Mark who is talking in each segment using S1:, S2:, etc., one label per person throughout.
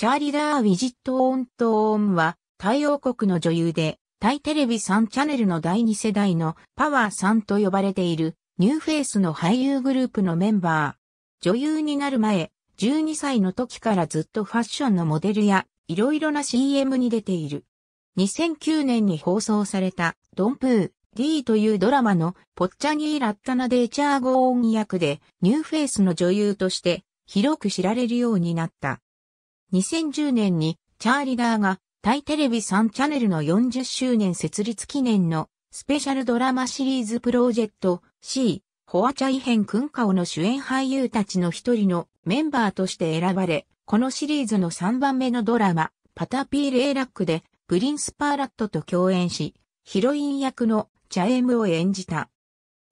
S1: チャーリ・ー・ラー・ウィジット・オント・オンは、タイ王国の女優で、タイテレビ3チャンネルの第2世代のパワーさんと呼ばれている、ニューフェイスの俳優グループのメンバー。女優になる前、12歳の時からずっとファッションのモデルや、いろいろな CM に出ている。2009年に放送された、ドンプー、D というドラマの、ポッチャニー・ラッタナ・デーチャーゴーン役で、ニューフェイスの女優として、広く知られるようになった。2010年にチャーリダーがタイテレビ3チャンネルの40周年設立記念のスペシャルドラマシリーズプロジェクト C ホアチャイ編クンカオの主演俳優たちの一人のメンバーとして選ばれ、このシリーズの3番目のドラマ、パタピール・エラックでプリンス・パーラットと共演し、ヒロイン役のチャエムを演じた。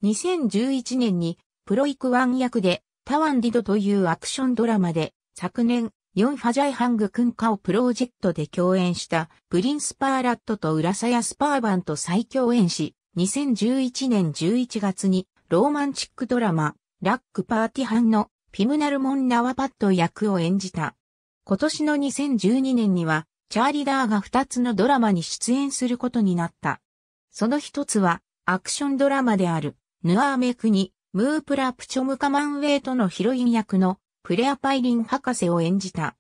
S1: 2011年にプロイクワン役でタワンディドというアクションドラマで昨年ヨンファジャイハングクンカオプロジェクトで共演したプリンスパーラットと浦サヤスパーバンと再共演し、2011年11月にローマンチックドラマラックパーティハンのピムナルモン・ナワパット役を演じた。今年の2012年にはチャーリダーが2つのドラマに出演することになった。その一つはアクションドラマであるヌアーメクにムープラプチョムカマンウェイとのヒロイン役のクレア・パイリン博士を演じた。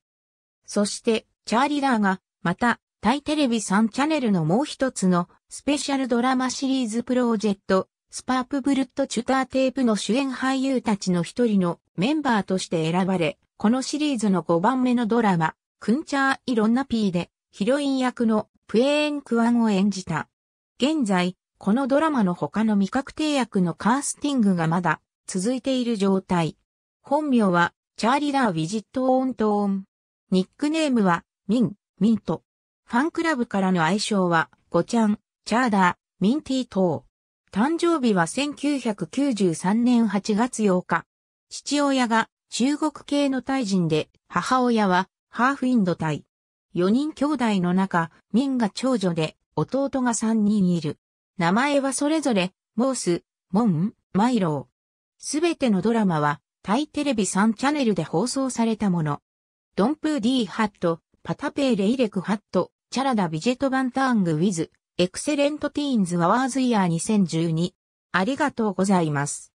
S1: そして、チャーリラーが、また、タイテレビ3チャンネルのもう一つのスペシャルドラマシリーズプロジェクト、スパープブルッド・チュターテープの主演俳優たちの一人のメンバーとして選ばれ、このシリーズの5番目のドラマ、クンチャー・イロンナピーで、ヒロイン役のプエーン・クワンを演じた。現在、このドラマの他の未確定役のカースティングがまだ続いている状態。本名はチャーリラー・ウィジット・オン・トーン。ニックネームは、ミン、ミント。ファンクラブからの愛称は、ゴチャン、チャーダー、ミンティー等。誕生日は1993年8月8日。父親が中国系のタイ人で、母親はハーフインドタイ。4人兄弟の中、ミンが長女で、弟が3人いる。名前はそれぞれ、モース、モン、マイロー。すべてのドラマはタイテレビ3チャンネルで放送されたもの。ドンプーディーハット、パタペーレイレクハット、チャラダビジェトバンターングウィズ、エクセレントティーンズワワーズイヤー2012。ありがとうございます。